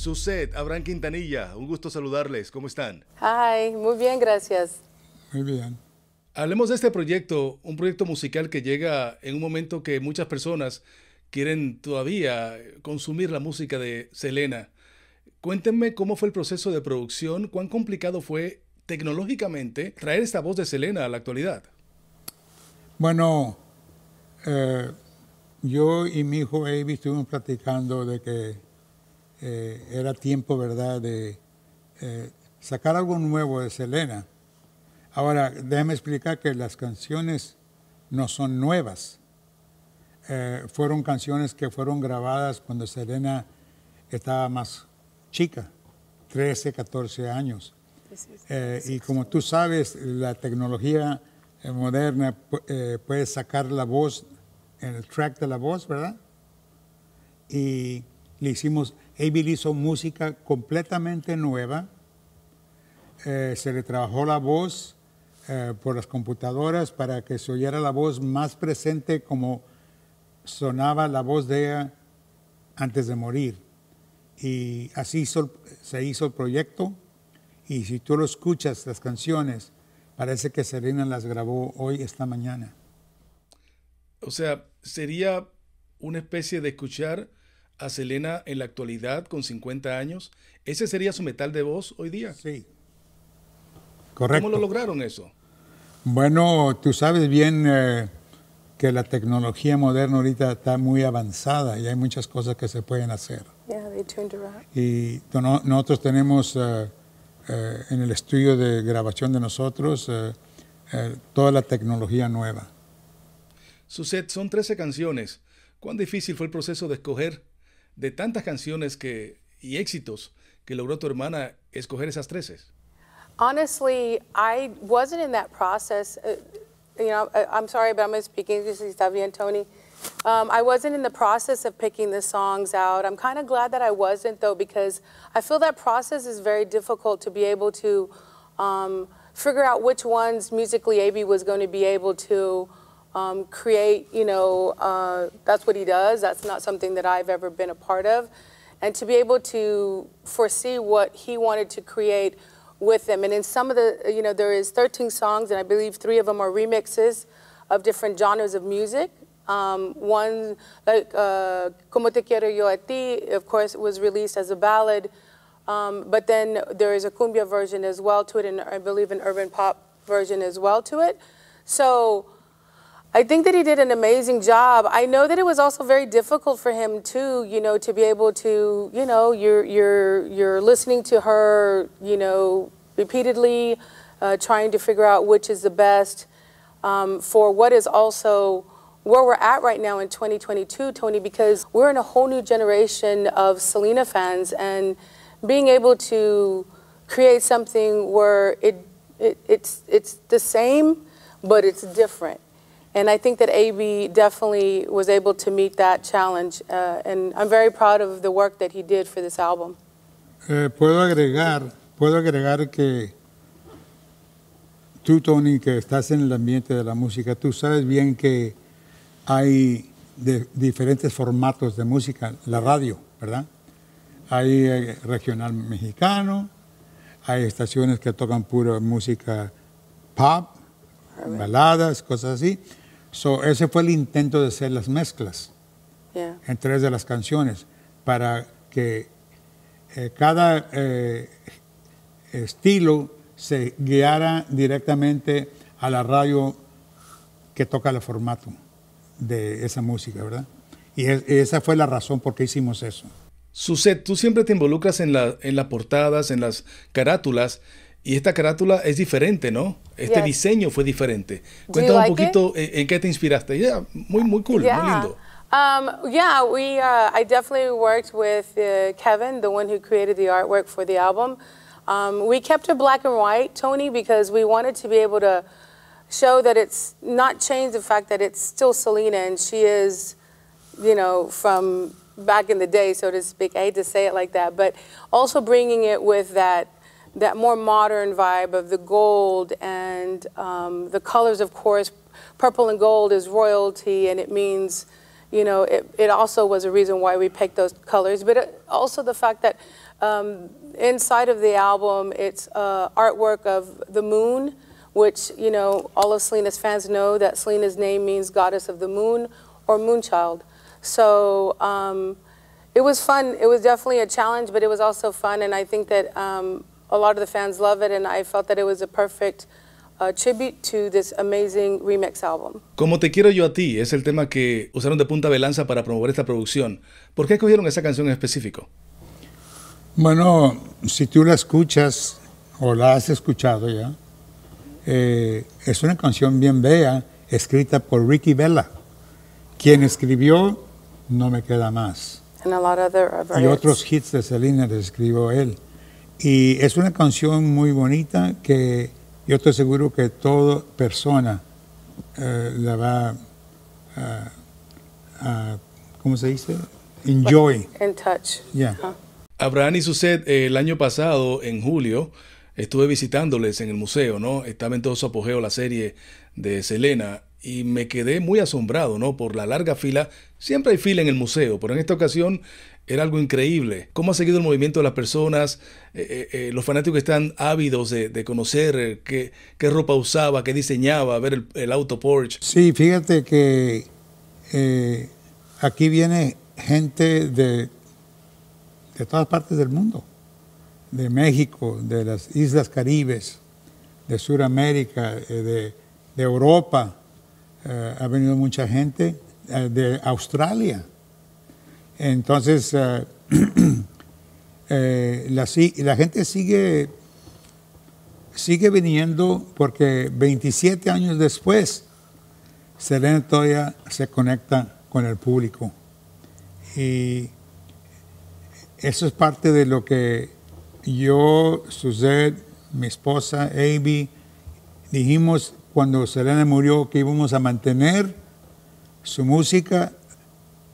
Suset, Abraham Quintanilla, un gusto saludarles. ¿Cómo están? Hi, muy bien, gracias. Muy bien. Hablemos de este proyecto, un proyecto musical que llega en un momento que muchas personas quieren todavía consumir la música de Selena. Cuéntenme cómo fue el proceso de producción, cuán complicado fue tecnológicamente traer esta voz de Selena a la actualidad. Bueno, eh, yo y mi hijo Avis estuvimos platicando de que eh, era tiempo, ¿verdad?, de eh, sacar algo nuevo de Selena. Ahora, déjame explicar que las canciones no son nuevas. Eh, fueron canciones que fueron grabadas cuando Selena estaba más chica, 13, 14 años. y como tú sabes, la tecnología moderna puede sacar la voz, el track de la voz, ¿verdad? Y le hicimos, Abel hizo música completamente nueva, eh, se le trabajó la voz eh, por las computadoras para que se oyera la voz más presente como sonaba la voz de ella antes de morir. Y así se hizo el proyecto y si tú lo escuchas, las canciones, parece que Serena las grabó hoy, esta mañana. O sea, sería una especie de escuchar a Selena en la actualidad con 50 años, ese sería su metal de voz hoy día. Sí. Correcto. ¿Cómo lo lograron eso? Bueno, tú sabes bien eh, que la tecnología moderna ahorita está muy avanzada y hay muchas cosas que se pueden hacer. y nosotros tenemos eh, eh, en el estudio de grabación de nosotros toda la tecnología nueva. Su set son 13 canciones. ¿Cuán difícil fue el proceso de escoger de tantas canciones que, y éxitos que logró tu hermana escoger esas treces? Honestly, I wasn't in that process. Uh, you know, I, uh, I'm sorry, but I'm going to speak English, Davi and Tony. Um, I wasn't in the process of picking the songs out. I'm kind of glad that I wasn't, though, because I feel that process is very difficult to be able to um, figure out which ones musically AB was going to be able to um, create, you know, uh, that's what he does. That's not something that I've ever been a part of. And to be able to foresee what he wanted to create with them. And in some of the, you know, there is 13 songs, and I believe three of them are remixes of different genres of music. Um, one, like uh, Como Te Quiero Yo A Ti, of course, was released as a ballad. Um, but then there is a cumbia version as well to it, and I believe an urban pop version as well to it. So I think that he did an amazing job. I know that it was also very difficult for him too, you know, to be able to, you know, you're you're you're listening to her, you know, repeatedly, uh, trying to figure out which is the best um, for what is also where we're at right now in 2022, Tony, because we're in a whole new generation of Selena fans, and being able to create something where it, it it's it's the same, but it's different and I think that AB definitely was able to meet that challenge. Uh, and I'm very proud of the work that he did for this album. Eh, puedo agregar, puedo agregar que tú, Tony, que estás en el ambiente de la música, tú sabes bien que hay de diferentes formatos de música, la radio, ¿verdad? Hay eh, regional mexicano, hay estaciones que tocan pura música pop, baladas, cosas así So, ese fue el intento de hacer las mezclas en tres de las canciones para que eh, cada eh, estilo se guiara directamente a la radio que toca el formato de esa música, ¿verdad? Y, esa fue la razón por qué hicimos eso. Suset, tú siempre te involucras en, la, en las portadas, en las carátulas. Y esta carátula es diferente, ¿no? Este yes. diseño fue diferente. Cuéntame like un poquito en, eh, en, qué te inspiraste. Yeah, muy, muy cool, yeah. muy lindo. Um, yeah, we, uh, I definitely worked with uh, Kevin, the one who created the artwork for the album. Um, we kept it black and white, Tony, because we wanted to be able to show that it's not changed the fact that it's still Selena and she is, you know, from back in the day, so to speak. I hate to say it like that, but also bringing it with that that more modern vibe of the gold and um, the colors, of course. Purple and gold is royalty, and it means, you know, it, it also was a reason why we picked those colors, but it, also the fact that um, inside of the album, it's uh, artwork of the moon, which, you know, all of Selena's fans know that Selena's name means goddess of the moon or moonchild. So, um, it was fun. It was definitely a challenge, but it was also fun. And I think that um, a lot of fans love it, and I felt that it was a perfect a uh, tribute to this amazing remix Como te quiero yo a ti es el tema que usaron de punta de lanza para promover esta producción. ¿Por qué escogieron esa canción en específico? Bueno, si tú la escuchas o la has escuchado ya, eh, es una canción bien bella, escrita por Ricky Vela, quien escribió No me queda más. Hay y otros hits de Selena les escribió él. Y es una canción muy bonita que yo estoy seguro que toda persona eh, la va eh, a, ¿cómo se dice? Enjoy. En touch. Abraham y Suset, eh, el año pasado, en julio, estuve visitándoles en el museo, ¿no? Estaba en todo su apogeo la serie de Selena y me quedé muy asombrado, ¿no? Por la larga fila. Siempre hay fila en el museo, pero en esta ocasión era algo increíble. ¿Cómo ha seguido el movimiento de las personas? Eh, eh, eh, los fanáticos están ávidos de, conocer qué, ropa usaba, qué diseñaba, ver el, auto Porsche. Sí, fíjate que aquí viene gente de, de todas partes del mundo, de México, de las Islas Caribes, de Sudamérica, de, Europa. ha venido mucha gente de Australia entonces, eh, eh, la, la, gente sigue, sigue viniendo porque 27 años después, Selena todavía se conecta con el público. Y eso es parte de lo que yo, Suzette, mi esposa, Amy, dijimos cuando Selena murió que íbamos a mantener su música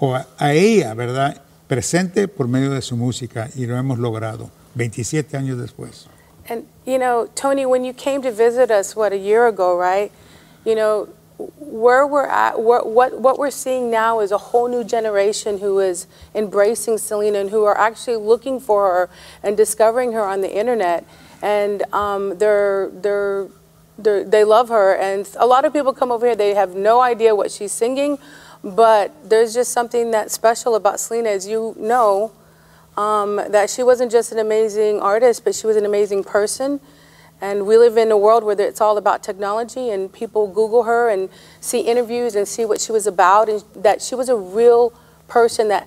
o a, a ella, ¿verdad? Presente por medio de su música y lo hemos logrado 27 años después. And you know, Tony, when you came to visit us, what a year ago, right? You know, where we're at, what, what, what we're seeing now is a whole new generation who is embracing Selena and who are actually looking for her and discovering her on the internet, and um, they're they're. They're, they love her, and a lot of people come over here. They have no idea what she's singing, but there's just something that's special about Selena, as you know, um, that she wasn't just an amazing artist, but she was an amazing person. And we live in a world where it's all about technology, and people Google her and see interviews and see what she was about, and that she was a real person that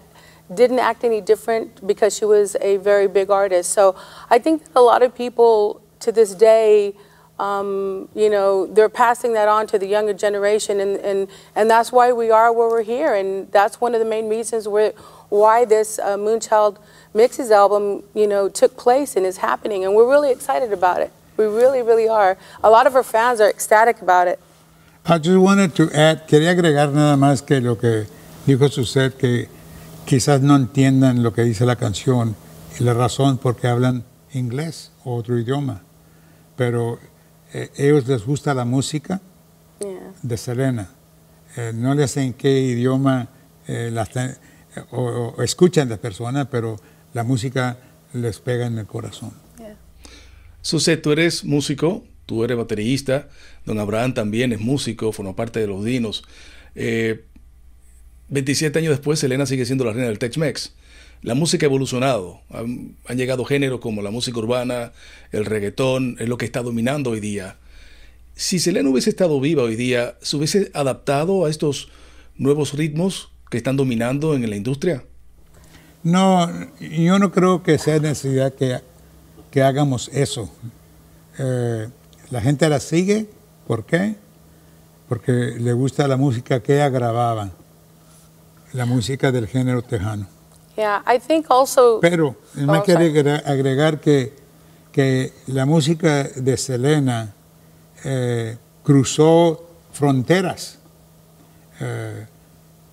didn't act any different because she was a very big artist. So I think that a lot of people to this day um, you know, they're passing that on to the younger generation, and, and, and that's why we are where we're here, and that's one of the main reasons where, why this uh, Moonchild Mixes album, you know, took place and is happening, and we're really excited about it. We really, really are. A lot of our fans are ecstatic about it. I just wanted to add, quería agregar nada más que lo que dijo Suzette, que quizás no entiendan lo que dice la canción y la razón porque hablan inglés o otro idioma, pero Eh, ellos les gusta la música de Selena. Eh, no les sé en qué idioma eh, escuchan las personas, pero la música les pega en el corazón. su tú eres músico, tú eres baterista, don Abraham también es músico, forma parte de los Dinos. 27 años después, Selena sigue siendo la reina del Tex-Mex la música ha evolucionado. Han, llegado géneros como la música urbana, el reggaetón, es lo que está dominando hoy día. Si Selena hubiese estado viva hoy día, ¿se hubiese adaptado a estos nuevos ritmos que están dominando en la industria? No, yo no creo que sea necesidad que, hagamos eso. Eh, la gente la sigue, ¿por qué? Porque le gusta la música que ella grababa, la música del género tejano. I think also, Pero, me oh, quiere agregar que, que la música de Selena eh, cruzó fronteras. Eh,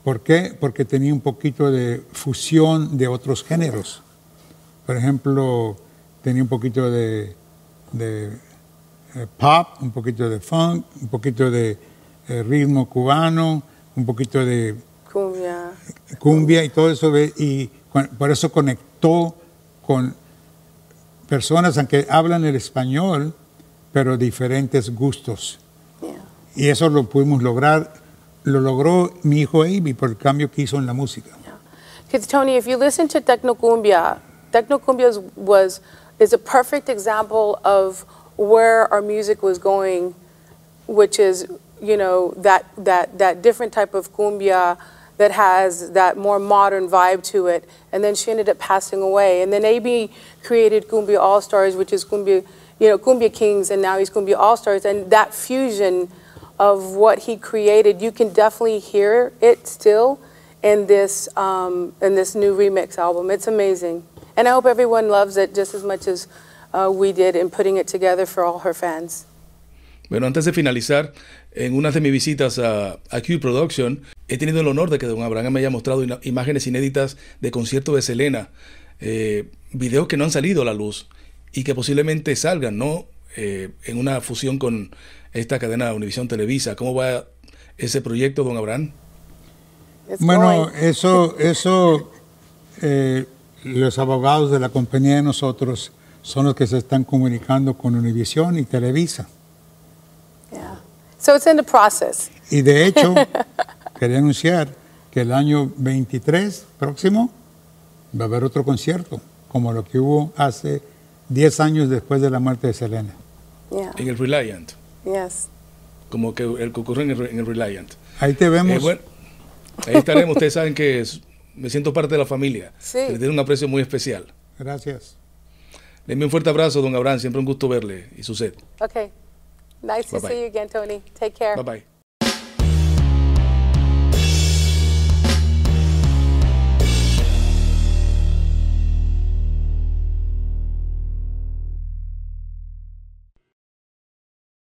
¿Por qué? Porque tenía un poquito de fusión de otros géneros. Por ejemplo, tenía un poquito de, eh, pop, un poquito de funk, un poquito de ritmo cubano, un poquito de cumbia y todo eso, y por eso conectó con personas aunque hablan el español, pero diferentes gustos. Y eso lo pudimos lograr, lo logró mi hijo Amy por el cambio que hizo en la música. kids Tony, if you listen to Tecnocumbia, Tecnocumbia was is a perfect example of where our music was going, which is you know that that that different type of cumbia that has that more modern vibe to it. And then she ended up passing away. And then AB created Cumbia All Stars, which is Cumbia, you know, Cumbia Kings, and now he's Cumbia All Stars. And that fusion of what he created, you can definitely hear it still in this um, in this new remix album. It's amazing, and I hope everyone loves it just as much as uh, we did in putting it together for all her fans. Bueno, antes de finalizar, en una de mis visitas a, Q Production, he tenido el honor de que don Abraham me haya mostrado imágenes inéditas de concierto de Selena, eh, videos que no han salido a la luz y que posiblemente salgan, ¿no? Eh, en una fusión con esta cadena Univisión Televisa. ¿Cómo va ese proyecto, don Abraham? Bueno, eso, eso eh, los abogados de la compañía de nosotros son los que se están comunicando con Univisión y Televisa. So it's in the process. Y de hecho, quería anunciar que el año 23 próximo va a haber otro concierto, como lo que hubo hace 10 años después de la muerte de Selena. En el Reliant. Yes. Como que el que ocurrió en el, Reliant. Ahí te vemos. Eh, bueno, ahí estaremos. Ustedes saben que me siento parte de la familia. Sí. Le tiene un aprecio muy especial. Gracias. Le un fuerte abrazo, don Abraham. Siempre un gusto verle y su sed. Okay. Nice bye -bye. to see you again, Tony. Take care. Bye bye.